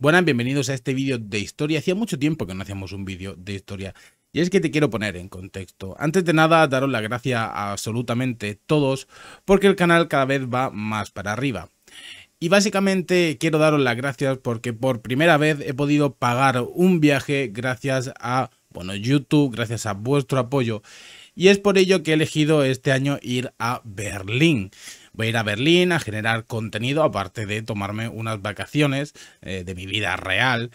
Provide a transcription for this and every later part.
Buenas, bienvenidos a este vídeo de historia. Hacía mucho tiempo que no hacíamos un vídeo de historia. Y es que te quiero poner en contexto. Antes de nada, daros las gracias a absolutamente todos, porque el canal cada vez va más para arriba. Y básicamente quiero daros las gracias porque por primera vez he podido pagar un viaje gracias a bueno, YouTube, gracias a vuestro apoyo. Y es por ello que he elegido este año ir a Berlín voy a ir a Berlín a generar contenido, aparte de tomarme unas vacaciones eh, de mi vida real.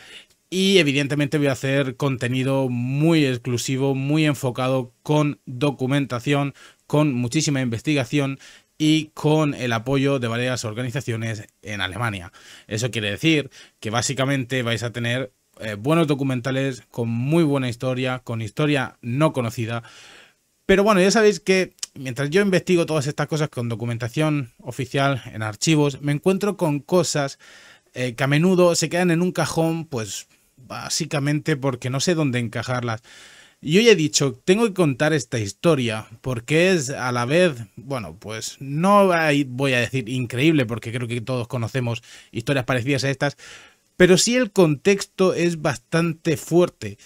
Y evidentemente voy a hacer contenido muy exclusivo, muy enfocado con documentación, con muchísima investigación y con el apoyo de varias organizaciones en Alemania. Eso quiere decir que básicamente vais a tener eh, buenos documentales con muy buena historia, con historia no conocida. Pero bueno, ya sabéis que mientras yo investigo todas estas cosas con documentación oficial en archivos, me encuentro con cosas eh, que a menudo se quedan en un cajón, pues básicamente porque no sé dónde encajarlas. Y hoy he dicho, tengo que contar esta historia porque es a la vez, bueno, pues no voy a decir increíble porque creo que todos conocemos historias parecidas a estas, pero sí el contexto es bastante fuerte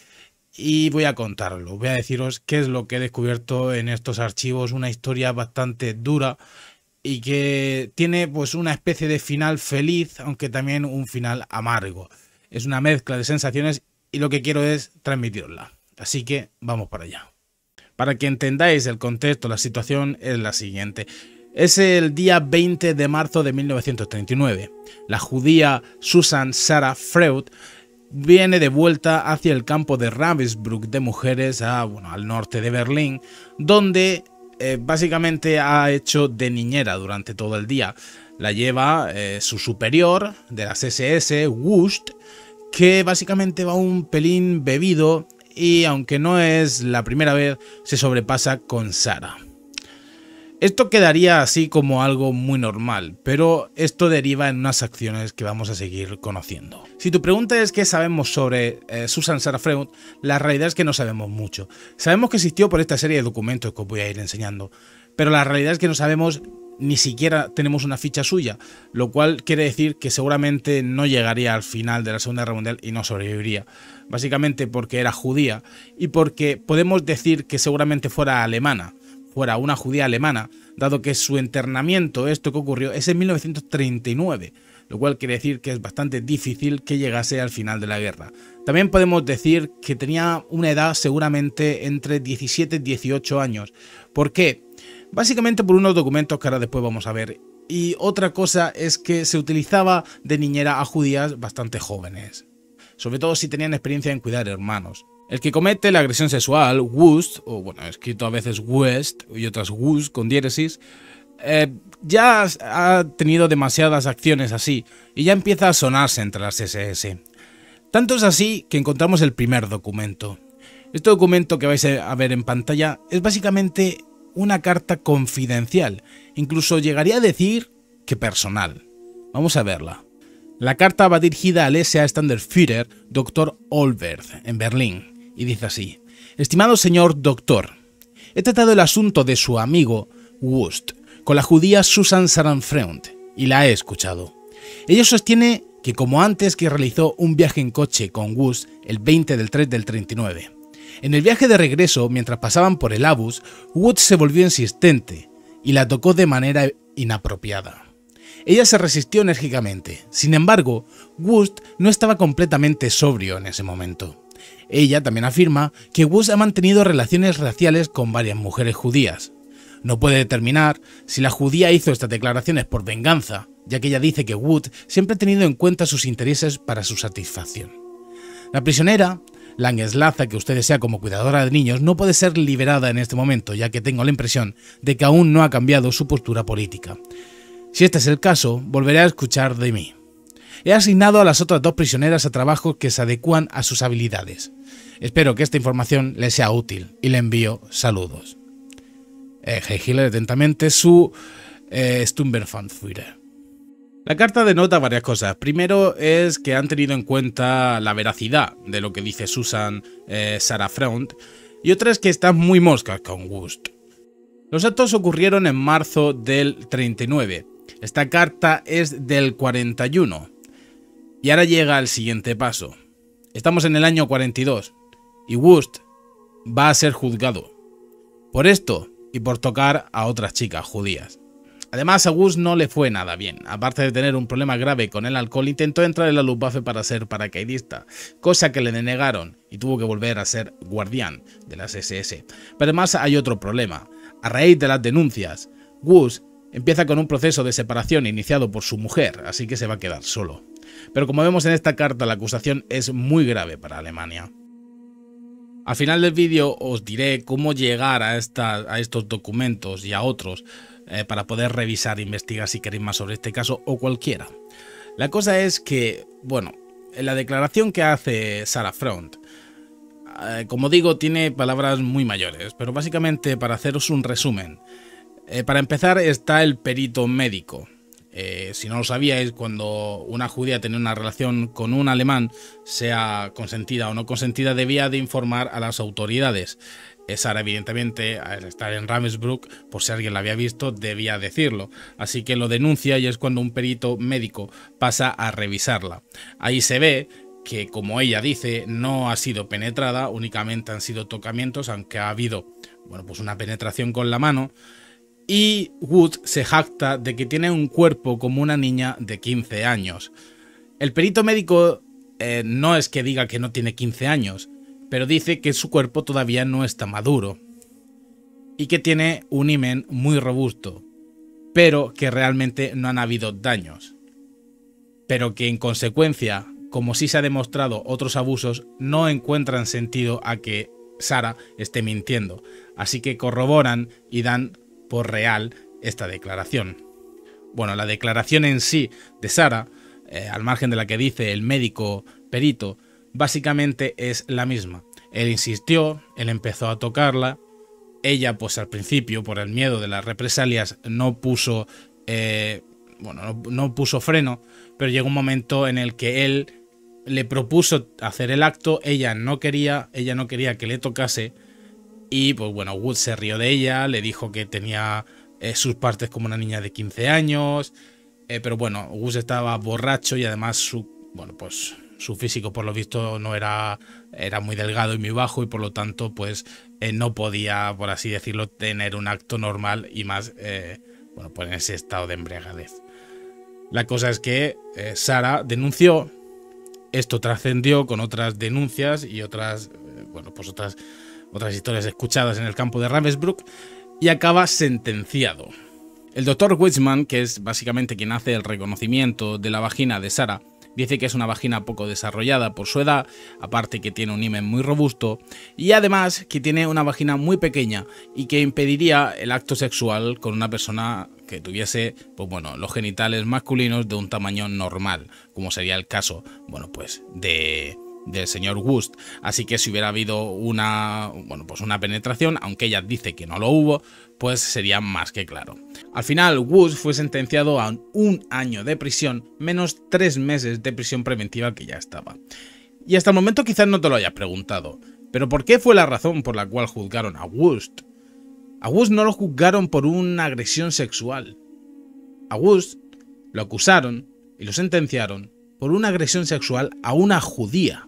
y voy a contarlo. Voy a deciros qué es lo que he descubierto en estos archivos, una historia bastante dura y que tiene pues una especie de final feliz, aunque también un final amargo. Es una mezcla de sensaciones y lo que quiero es transmitirla. Así que vamos para allá. Para que entendáis el contexto, la situación es la siguiente. Es el día 20 de marzo de 1939. La judía Susan Sarah Freud viene de vuelta hacia el campo de Ravensbrück de mujeres ah, al norte de Berlín, donde eh, básicamente ha hecho de niñera durante todo el día. La lleva eh, su superior de las SS, Wust, que básicamente va un pelín bebido y aunque no es la primera vez, se sobrepasa con Sara. Esto quedaría así como algo muy normal, pero esto deriva en unas acciones que vamos a seguir conociendo. Si tu pregunta es qué sabemos sobre eh, Susan Susan Freud, la realidad es que no sabemos mucho. Sabemos que existió por esta serie de documentos que os voy a ir enseñando, pero la realidad es que no sabemos ni siquiera tenemos una ficha suya, lo cual quiere decir que seguramente no llegaría al final de la Segunda Guerra Mundial y no sobreviviría, básicamente porque era judía y porque podemos decir que seguramente fuera alemana, fuera una judía alemana, dado que su internamiento, esto que ocurrió, es en 1939, lo cual quiere decir que es bastante difícil que llegase al final de la guerra. También podemos decir que tenía una edad seguramente entre 17 y 18 años. ¿Por qué? Básicamente por unos documentos que ahora después vamos a ver. Y otra cosa es que se utilizaba de niñera a judías bastante jóvenes, sobre todo si tenían experiencia en cuidar hermanos. El que comete la agresión sexual, Wust, o bueno, escrito a veces West y otras Wust con diéresis, eh, ya ha tenido demasiadas acciones así y ya empieza a sonarse entre las SS. Tanto es así que encontramos el primer documento. Este documento que vais a ver en pantalla es básicamente una carta confidencial, incluso llegaría a decir que personal. Vamos a verla. La carta va dirigida al SA Führer, Dr. Olbert en Berlín, y dice así, Estimado señor doctor, he tratado el asunto de su amigo Wust con la judía Susan Saranfreund y la he escuchado. Ella sostiene que como antes que realizó un viaje en coche con Wust el 20 del 3 del 39, en el viaje de regreso, mientras pasaban por el Abus, Wood se volvió insistente y la tocó de manera inapropiada. Ella se resistió enérgicamente, sin embargo, Wood no estaba completamente sobrio en ese momento. Ella también afirma que Woods ha mantenido relaciones raciales con varias mujeres judías. No puede determinar si la judía hizo estas declaraciones por venganza, ya que ella dice que Wood siempre ha tenido en cuenta sus intereses para su satisfacción. La prisionera, la laza que usted desea como cuidadora de niños, no puede ser liberada en este momento, ya que tengo la impresión de que aún no ha cambiado su postura política. Si este es el caso, volveré a escuchar de mí he asignado a las otras dos prisioneras a trabajos que se adecuan a sus habilidades. Espero que esta información les sea útil y le envío saludos. Eh, atentamente su eh, La carta denota varias cosas. Primero es que han tenido en cuenta la veracidad de lo que dice Susan eh, Sarah Y otra es que están muy moscas con Gust. Los actos ocurrieron en marzo del 39. Esta carta es del 41. Y ahora llega el siguiente paso. Estamos en el año 42 y Wust va a ser juzgado. Por esto y por tocar a otras chicas judías. Además, a Wust no le fue nada bien. Aparte de tener un problema grave con el alcohol, intentó entrar en la Luftwaffe para ser paracaidista, cosa que le denegaron y tuvo que volver a ser guardián de las SS. Pero además hay otro problema. A raíz de las denuncias, Wust empieza con un proceso de separación iniciado por su mujer, así que se va a quedar solo. Pero como vemos en esta carta, la acusación es muy grave para Alemania. Al final del vídeo os diré cómo llegar a, estos documentos y a otros eh, para poder revisar e investigar si queréis más sobre este caso o cualquiera. La cosa es que, bueno, en la declaración que hace Sara Front, eh, como digo, tiene palabras muy mayores, pero básicamente para haceros un resumen, eh, para empezar está el perito médico, eh, si no lo sabíais, cuando una judía tenía una relación con un alemán, sea consentida o no consentida, debía de informar a las autoridades. Sara, evidentemente, al estar en Ravensbrück, por si alguien la había visto, debía decirlo. Así que lo denuncia y es cuando un perito médico pasa a revisarla. Ahí se ve que, como ella dice, no ha sido penetrada, únicamente han sido tocamientos, aunque ha habido bueno, pues una penetración con la mano y Wood se jacta de que tiene un cuerpo como una niña de 15 años. El perito médico eh, no es que diga que no tiene 15 años, pero dice que su cuerpo todavía no está maduro y que tiene un himen muy robusto, pero que realmente no han habido daños. Pero que en consecuencia, como sí se ha demostrado otros abusos, no encuentran sentido a que Sara esté mintiendo. Así que corroboran y dan por real esta declaración. Bueno, la declaración en sí de Sara, eh, al margen de la que dice el médico perito, básicamente es la misma. Él insistió, él empezó a tocarla, ella pues al principio por el miedo de las represalias no puso, eh, bueno, no puso freno, pero llegó un momento en el que él le propuso hacer el acto, ella no quería, ella no quería que le tocase, y pues bueno, Wood se rió de ella, le dijo que tenía eh, sus partes como una niña de 15 años, eh, pero bueno, Wood estaba borracho y además su, bueno, pues su físico por lo visto no era, era muy delgado y muy bajo y por lo tanto pues eh, no podía, por así decirlo, tener un acto normal y más, bueno, pues en ese estado de embriaguez. La cosa es que Sara denunció, esto trascendió con otras denuncias y otras, bueno, pues otras otras historias escuchadas en el campo de Ravensbrück, y acaba sentenciado. El doctor Witzman, que es básicamente quien hace el reconocimiento de la vagina de Sara, dice que es una vagina poco desarrollada por su edad, aparte que tiene un himen muy robusto, y además que tiene una vagina muy pequeña y que impediría el acto sexual con una persona que tuviese, pues bueno, los genitales masculinos de un tamaño normal, como sería el caso, bueno, pues de del señor Wust. Así que si hubiera habido una, bueno, pues una penetración, aunque ella dice que no lo hubo, pues sería más que claro. Al final, Wust fue sentenciado a un año de prisión menos tres meses de prisión preventiva que ya estaba. Y hasta el momento quizás no te lo hayas preguntado, pero ¿por qué fue la razón por la cual juzgaron a Wust? A Wust no lo juzgaron por una agresión sexual. A Wust lo acusaron y lo sentenciaron por una agresión sexual a una judía.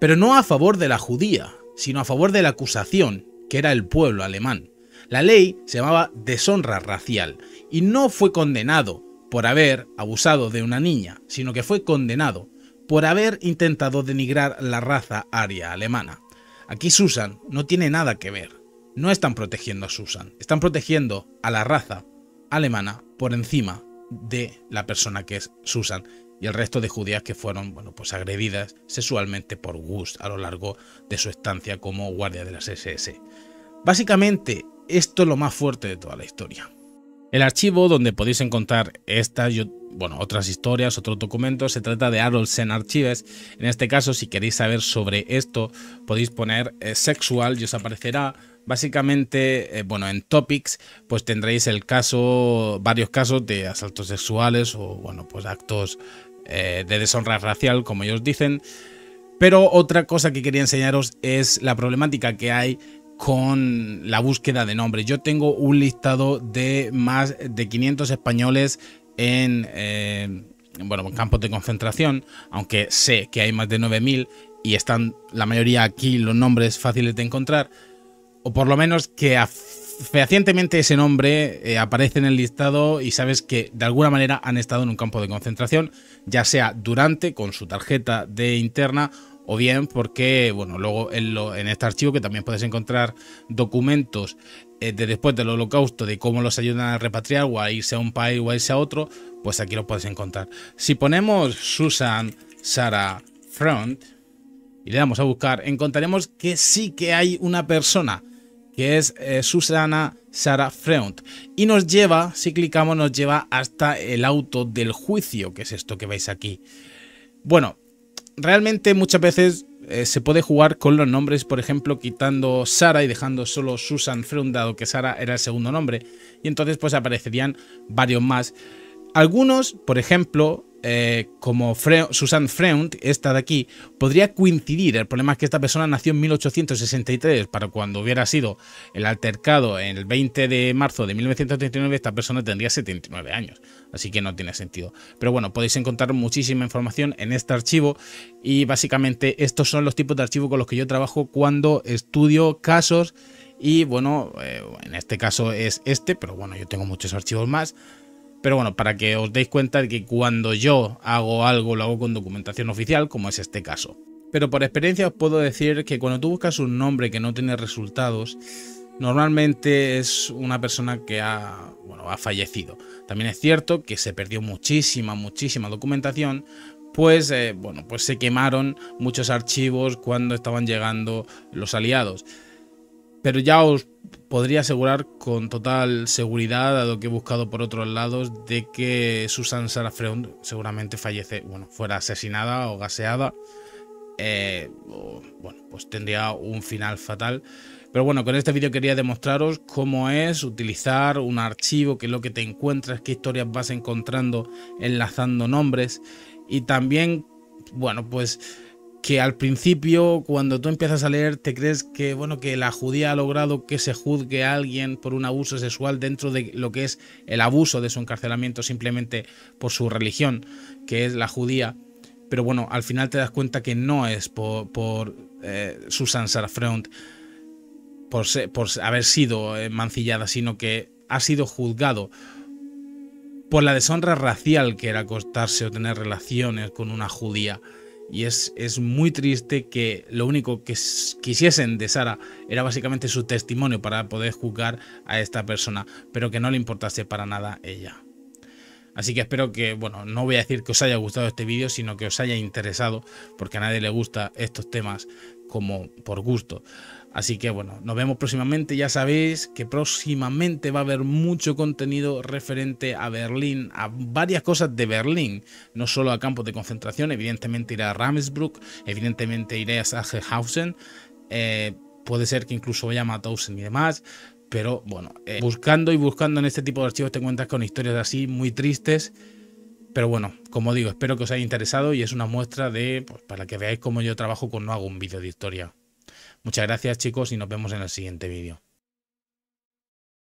Pero no a favor de la judía, sino a favor de la acusación, que era el pueblo alemán. La ley se llamaba deshonra racial y no fue condenado por haber abusado de una niña, sino que fue condenado por haber intentado denigrar la raza aria alemana. Aquí Susan no tiene nada que ver. No están protegiendo a Susan, están protegiendo a la raza alemana por encima de la persona que es Susan y el resto de judías que fueron bueno, pues agredidas sexualmente por Gus a lo largo de su estancia como guardia de las SS. Básicamente, esto es lo más fuerte de toda la historia. El archivo donde podéis encontrar estas y bueno, otras historias, otros documentos, se trata de Arolsen Archives. En este caso, si queréis saber sobre esto, podéis poner eh, sexual y os aparecerá básicamente, eh, bueno, en Topics, pues tendréis el caso, varios casos de asaltos sexuales o, bueno, pues actos eh, de deshonra racial, como ellos dicen. Pero otra cosa que quería enseñaros es la problemática que hay con la búsqueda de nombres. Yo tengo un listado de más de 500 españoles en, eh, bueno, en campos de concentración, aunque sé que hay más de 9.000 y están la mayoría aquí los nombres fáciles de encontrar, o por lo menos que fehacientemente ese nombre eh, aparece en el listado y sabes que de alguna manera han estado en un campo de concentración, ya sea durante con su tarjeta de interna o bien porque, bueno, luego en, este archivo que también puedes encontrar documentos eh, de después del holocausto, de cómo los ayudan a repatriar o a irse a un país o a irse a otro, pues aquí lo puedes encontrar. Si ponemos Susan Sarah Front y le damos a buscar, encontraremos que sí que hay una persona que es eh, Susana sarah Freund. Y nos lleva, si clicamos, nos lleva hasta el auto del juicio, que es esto que veis aquí. Bueno, realmente muchas veces eh, se puede jugar con los nombres, por ejemplo, quitando Sara y dejando solo Susan Freund, dado que Sara era el segundo nombre. Y entonces pues aparecerían varios más. Algunos, por ejemplo, eh, como Susan Freund, esta de aquí, podría coincidir. El problema es que esta persona nació en 1863, para cuando hubiera sido el altercado en el 20 de marzo de 1939, esta persona tendría 79 años, así que no tiene sentido. Pero bueno, podéis encontrar muchísima información en este archivo y básicamente estos son los tipos de archivos con los que yo trabajo cuando estudio casos y bueno, eh, en este caso es este, pero bueno, yo tengo muchos archivos más. Pero bueno, para que os deis cuenta de que cuando yo hago algo lo hago con documentación oficial, como es este caso. Pero por experiencia os puedo decir que cuando tú buscas un nombre que no tiene resultados, normalmente es una persona que ha, ha fallecido. También es cierto que se perdió muchísima, muchísima documentación, pues, eh, bueno, pues se quemaron muchos archivos cuando estaban llegando los aliados. Pero ya os podría asegurar con total seguridad, dado que he buscado por otros lados, de que Susan Sarafreón seguramente fallece, bueno, fuera asesinada o gaseada. Eh, bueno, pues tendría un final fatal. Pero bueno, con este vídeo quería demostraros cómo es utilizar un archivo, que es lo que te encuentras, qué historias vas encontrando enlazando nombres y también, bueno, pues que al principio cuando tú empiezas a leer te crees que bueno que la judía ha logrado que se juzgue a alguien por un abuso sexual dentro de lo que es el abuso de su encarcelamiento simplemente por su religión que es la judía pero bueno al final te das cuenta que no es por, eh, por Susan por, por haber sido eh, mancillada sino que ha sido juzgado por la deshonra racial que era acostarse o tener relaciones con una judía y es, es muy triste que lo único que quisiesen de Sara era básicamente su testimonio para poder juzgar a esta persona, pero que no le importase para nada ella. Así que espero que, bueno, no voy a decir que os haya gustado este vídeo, sino que os haya interesado, porque a nadie le gusta estos temas como por gusto. Así que bueno, nos vemos próximamente. Ya sabéis que próximamente va a haber mucho contenido referente a Berlín, a varias cosas de Berlín, no solo a campos de concentración. Evidentemente iré a Ramsbruck, evidentemente iré a Sachsenhausen, eh, puede ser que incluso vaya a Mauthausen y demás. Pero bueno, eh, buscando y buscando en este tipo de archivos te encuentras con historias así muy tristes. Pero bueno, como digo, espero que os haya interesado y es una muestra de, pues, para que veáis cómo yo trabajo con no hago un vídeo de historia. Muchas gracias chicos y nos vemos en el siguiente vídeo.